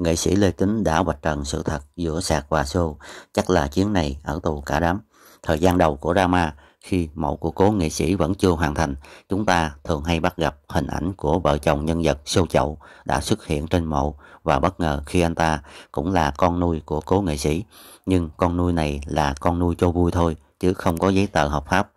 Nghệ sĩ Lê Kính đã vạch trần sự thật giữa sạc và sô chắc là chuyến này ở tù cả đám. Thời gian đầu của drama, khi mộ của cố nghệ sĩ vẫn chưa hoàn thành, chúng ta thường hay bắt gặp hình ảnh của vợ chồng nhân vật sô chậu đã xuất hiện trên mộ và bất ngờ khi anh ta cũng là con nuôi của cố nghệ sĩ. Nhưng con nuôi này là con nuôi cho vui thôi, chứ không có giấy tờ hợp pháp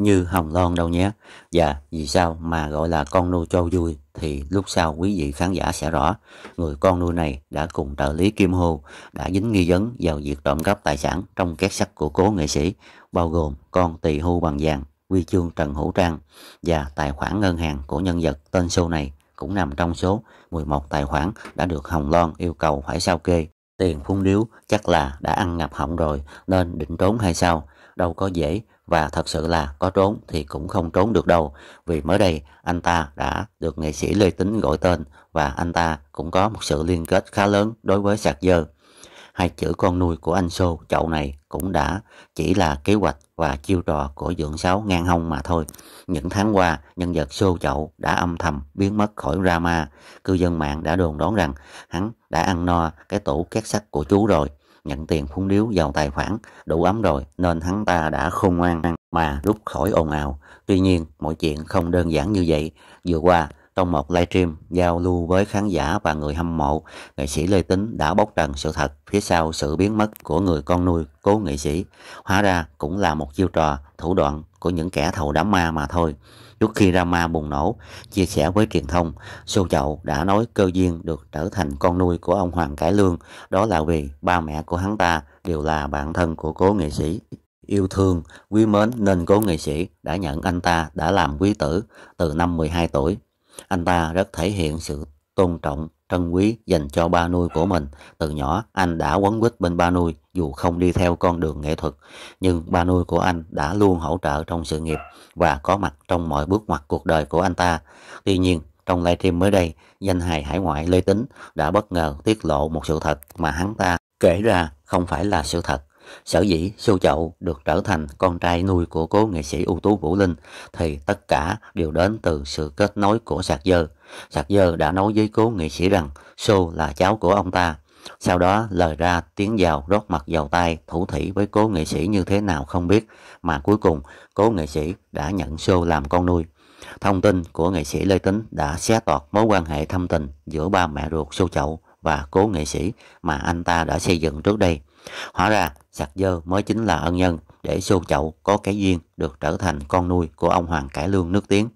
như hồng loan đâu nhé và dạ, vì sao mà gọi là con nuôi châu vui thì lúc sau quý vị khán giả sẽ rõ người con nuôi này đã cùng trợ lý kim hồ đã dính nghi vấn vào việc trộm cắp tài sản trong két sắt của cố nghệ sĩ bao gồm con tỳ hưu bằng vàng quy chương Trần Hữu Trang và tài khoản ngân hàng của nhân vật tên show này cũng nằm trong số 11 tài khoản đã được Hồng Loan yêu cầu phải sao kê. Tiền phun điếu chắc là đã ăn ngập họng rồi nên định trốn hay sao? đâu có dễ và thật sự là có trốn thì cũng không trốn được đâu vì mới đây anh ta đã được nghệ sĩ Lê Tính gọi tên và anh ta cũng có một sự liên kết khá lớn đối với sạc dơ. Hai chữ con nuôi của anh Sô chậu này cũng đã chỉ là kế hoạch và chiêu trò của dưỡng sáu ngang hông mà thôi. Những tháng qua, nhân vật Sô chậu đã âm thầm biến mất khỏi drama. Cư dân mạng đã đồn đoán rằng hắn đã ăn no cái tủ két sắt của chú rồi nhận tiền phúng điếu vào tài khoản đủ ấm rồi nên hắn ta đã khôn ngoan mà rút khỏi ồn ào. Tuy nhiên, mọi chuyện không đơn giản như vậy. Vừa qua, trong một livestream giao lưu với khán giả và người hâm mộ, nghệ sĩ Lê Tính đã bóc trần sự thật phía sau sự biến mất của người con nuôi cố nghệ sĩ. Hóa ra cũng là một chiêu trò, thủ đoạn của những kẻ thầu đám ma mà thôi. Trước khi Rama bùng nổ, chia sẻ với truyền thông, Sô Chậu đã nói cơ duyên được trở thành con nuôi của ông Hoàng Cải Lương, đó là vì ba mẹ của hắn ta đều là bạn thân của cố nghệ sĩ. Yêu thương, quý mến nên cố nghệ sĩ đã nhận anh ta đã làm quý tử từ năm 12 tuổi. Anh ta rất thể hiện sự tôn trọng, trân quý dành cho ba nuôi của mình. Từ nhỏ, anh đã quấn quýt bên ba nuôi dù không đi theo con đường nghệ thuật, nhưng ba nuôi của anh đã luôn hỗ trợ trong sự nghiệp và có mặt trong mọi bước ngoặt cuộc đời của anh ta. Tuy nhiên, trong livestream mới đây, danh hài hải ngoại Lê Tính đã bất ngờ tiết lộ một sự thật mà hắn ta kể ra không phải là sự thật. Sở dĩ Sô Chậu được trở thành con trai nuôi của cố nghệ sĩ ưu tú Vũ Linh thì tất cả đều đến từ sự kết nối của Sạc Dơ. Sạc Dơ đã nói với cố nghệ sĩ rằng Sô là cháu của ông ta. Sau đó lời ra tiếng vào rót mặt vào tay thủ thủy với cố nghệ sĩ như thế nào không biết mà cuối cùng cố nghệ sĩ đã nhận Sô làm con nuôi. Thông tin của nghệ sĩ Lê Tính đã xé toạc mối quan hệ thâm tình giữa ba mẹ ruột Sô Chậu và cố nghệ sĩ mà anh ta đã xây dựng trước đây. Hóa ra, sạc dơ mới chính là ân nhân để xô chậu có cái duyên được trở thành con nuôi của ông Hoàng Cải Lương nước tiếng.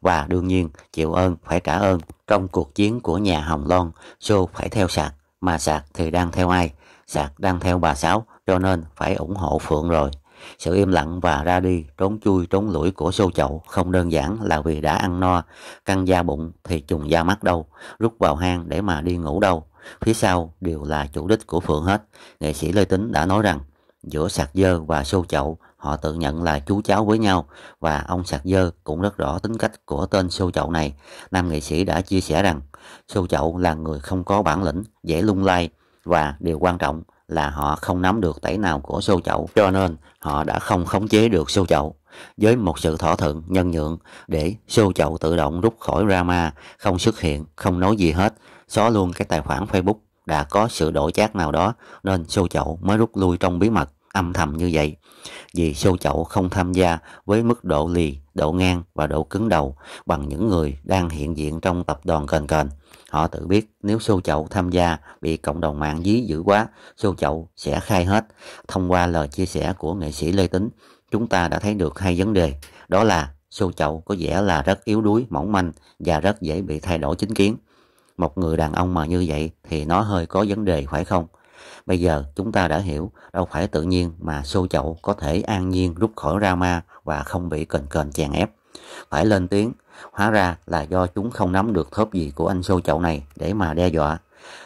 Và đương nhiên, chịu ơn phải trả ơn. Trong cuộc chiến của nhà Hồng Loan, xô phải theo sạc, mà sạc thì đang theo ai? Sạc đang theo bà Sáu, cho nên phải ủng hộ Phượng rồi. Sự im lặng và ra đi, trốn chui trốn lũi của xô chậu không đơn giản là vì đã ăn no, căng da bụng thì trùng da mắt đâu, rút vào hang để mà đi ngủ đâu. Phía sau đều là chủ đích của Phượng hết. Nghệ sĩ Lê Tính đã nói rằng giữa sạc dơ và xô chậu họ tự nhận là chú cháu với nhau và ông sạc dơ cũng rất rõ tính cách của tên xô chậu này. Nam nghệ sĩ đã chia sẻ rằng xô chậu là người không có bản lĩnh, dễ lung lay và điều quan trọng là họ không nắm được tẩy nào của xô chậu cho nên họ đã không khống chế được xô chậu với một sự thỏa thuận nhân nhượng để xô chậu tự động rút khỏi drama không xuất hiện không nói gì hết xóa luôn cái tài khoản Facebook đã có sự đổi chát nào đó nên Sô Chậu mới rút lui trong bí mật âm thầm như vậy. Vì Sô Chậu không tham gia với mức độ lì, độ ngang và độ cứng đầu bằng những người đang hiện diện trong tập đoàn Cần Cần. Họ tự biết nếu Sô Chậu tham gia bị cộng đồng mạng dí dữ quá, Sô Chậu sẽ khai hết. Thông qua lời chia sẻ của nghệ sĩ Lê Tính, chúng ta đã thấy được hai vấn đề. Đó là Sô Chậu có vẻ là rất yếu đuối, mỏng manh và rất dễ bị thay đổi chính kiến một người đàn ông mà như vậy thì nó hơi có vấn đề phải không? Bây giờ chúng ta đã hiểu đâu phải tự nhiên mà xô chậu có thể an nhiên rút khỏi Rama và không bị cần cần chèn ép. Phải lên tiếng, hóa ra là do chúng không nắm được thớp gì của anh xô chậu này để mà đe dọa.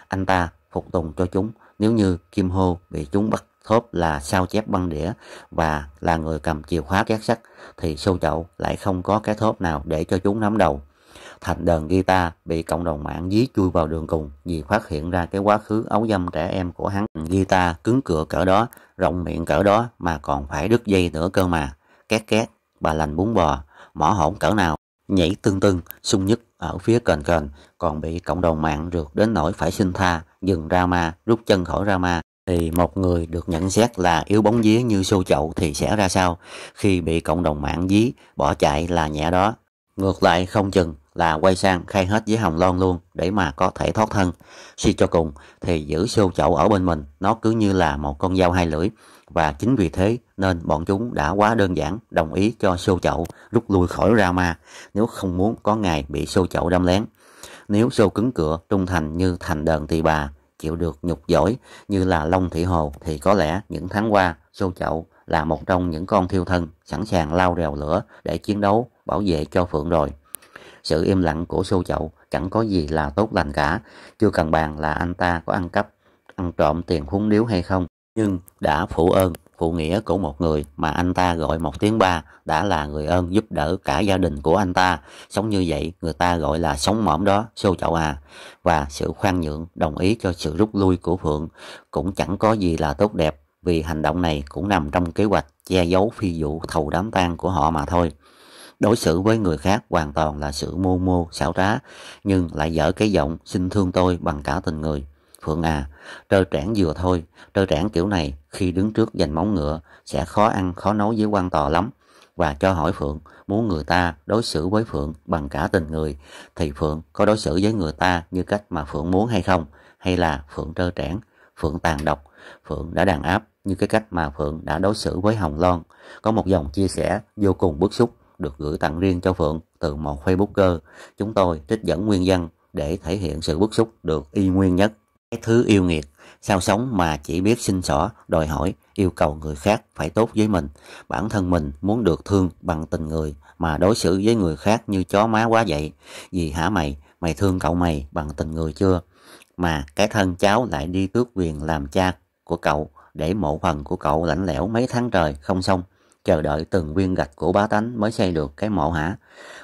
Anh ta phục tùng cho chúng nếu như Kim Hô bị chúng bắt thớp là sao chép băng đĩa và là người cầm chìa khóa két sắt thì xô chậu lại không có cái thớp nào để cho chúng nắm đầu thành đờn guitar bị cộng đồng mạng dí chui vào đường cùng vì phát hiện ra cái quá khứ ấu dâm trẻ em của hắn guitar cứng cửa cỡ đó rộng miệng cỡ đó mà còn phải đứt dây nữa cơ mà két két bà lành bún bò mỏ hổn cỡ nào nhảy tưng tưng sung nhất ở phía cần cần còn bị cộng đồng mạng rượt đến nỗi phải xin tha dừng ra ma rút chân khỏi ra ma thì một người được nhận xét là yếu bóng vía như xô chậu thì sẽ ra sao khi bị cộng đồng mạng dí bỏ chạy là nhẹ đó ngược lại không chừng là quay sang khai hết với Hồng Loan luôn để mà có thể thoát thân. Suy cho cùng thì giữ xô chậu ở bên mình nó cứ như là một con dao hai lưỡi và chính vì thế nên bọn chúng đã quá đơn giản đồng ý cho xô chậu rút lui khỏi ra ma nếu không muốn có ngày bị xô chậu đâm lén. Nếu xô cứng cửa trung thành như thành đờn thì bà chịu được nhục giỏi như là Long Thị Hồ thì có lẽ những tháng qua xô chậu là một trong những con thiêu thân sẵn sàng lao rèo lửa để chiến đấu bảo vệ cho Phượng rồi. Sự im lặng của sô chậu chẳng có gì là tốt lành cả, chưa cần bàn là anh ta có ăn cắp, ăn trộm tiền húng điếu hay không. Nhưng đã phụ ơn, phụ nghĩa của một người mà anh ta gọi một tiếng ba đã là người ơn giúp đỡ cả gia đình của anh ta. Sống như vậy người ta gọi là sống mỏm đó, sô chậu à. Và sự khoan nhượng, đồng ý cho sự rút lui của Phượng cũng chẳng có gì là tốt đẹp vì hành động này cũng nằm trong kế hoạch che giấu phi vụ thầu đám tang của họ mà thôi. Đối xử với người khác hoàn toàn là sự mô mô, xảo trá, nhưng lại dở cái giọng xin thương tôi bằng cả tình người. Phượng à, trơ trẽn vừa thôi, trơ trẽn kiểu này khi đứng trước giành móng ngựa sẽ khó ăn, khó nấu với quan tòa lắm. Và cho hỏi Phượng, muốn người ta đối xử với Phượng bằng cả tình người, thì Phượng có đối xử với người ta như cách mà Phượng muốn hay không? Hay là Phượng trơ trẽn, Phượng tàn độc, Phượng đã đàn áp như cái cách mà Phượng đã đối xử với Hồng Loan. Có một dòng chia sẻ vô cùng bức xúc được gửi tặng riêng cho Phượng từ một Facebooker. Chúng tôi trích dẫn nguyên văn để thể hiện sự bức xúc được y nguyên nhất. Cái thứ yêu nghiệt, sao sống mà chỉ biết xin xỏ, đòi hỏi, yêu cầu người khác phải tốt với mình. Bản thân mình muốn được thương bằng tình người mà đối xử với người khác như chó má quá vậy. Vì hả mày, mày thương cậu mày bằng tình người chưa? Mà cái thân cháu lại đi tước quyền làm cha của cậu để mộ phần của cậu lạnh lẽo mấy tháng trời không xong chờ đợi từng viên gạch của bá tánh mới xây được cái mộ hả?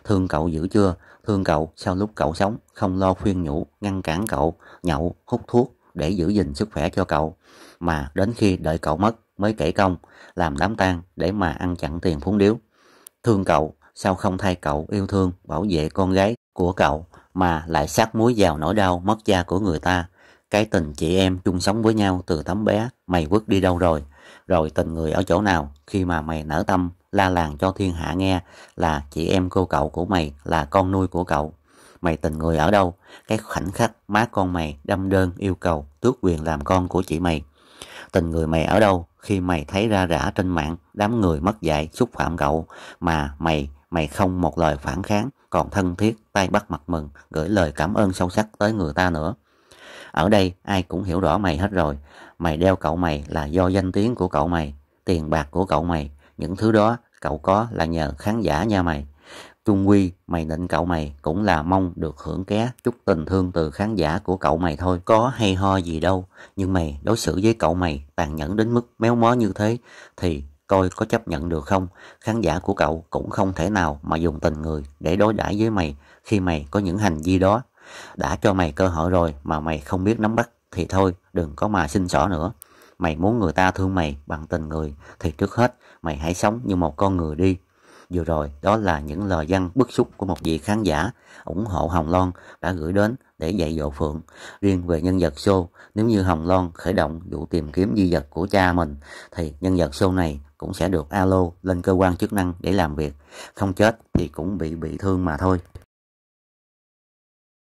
Thương cậu dữ chưa? Thương cậu sau lúc cậu sống, không lo khuyên nhủ, ngăn cản cậu, nhậu, hút thuốc để giữ gìn sức khỏe cho cậu. Mà đến khi đợi cậu mất mới kể công, làm đám tang để mà ăn chặn tiền phúng điếu. Thương cậu, sao không thay cậu yêu thương, bảo vệ con gái của cậu mà lại sát muối vào nỗi đau mất cha của người ta? Cái tình chị em chung sống với nhau từ tấm bé, mày quất đi đâu rồi? Rồi tình người ở chỗ nào khi mà mày nở tâm la làng cho thiên hạ nghe là chị em cô cậu của mày là con nuôi của cậu. Mày tình người ở đâu? Cái khoảnh khắc má con mày đâm đơn yêu cầu tước quyền làm con của chị mày. Tình người mày ở đâu khi mày thấy ra rã trên mạng đám người mất dạy xúc phạm cậu mà mày mày không một lời phản kháng còn thân thiết tay bắt mặt mừng gửi lời cảm ơn sâu sắc tới người ta nữa ở đây ai cũng hiểu rõ mày hết rồi. Mày đeo cậu mày là do danh tiếng của cậu mày, tiền bạc của cậu mày. Những thứ đó cậu có là nhờ khán giả nha mày. Trung Quy, mày nịnh cậu mày cũng là mong được hưởng ké chút tình thương từ khán giả của cậu mày thôi. Có hay ho gì đâu, nhưng mày đối xử với cậu mày tàn nhẫn đến mức méo mó như thế thì coi có chấp nhận được không? Khán giả của cậu cũng không thể nào mà dùng tình người để đối đãi với mày khi mày có những hành vi đó. Đã cho mày cơ hội rồi mà mày không biết nắm bắt thì thôi, đừng có mà xin xỏ nữa. Mày muốn người ta thương mày bằng tình người thì trước hết mày hãy sống như một con người đi. Vừa rồi đó là những lời văn bức xúc của một vị khán giả ủng hộ Hồng Loan đã gửi đến để dạy dỗ Phượng. Riêng về nhân vật show, nếu như Hồng Loan khởi động vụ tìm kiếm di vật của cha mình thì nhân vật show này cũng sẽ được alo lên cơ quan chức năng để làm việc. Không chết thì cũng bị bị thương mà thôi.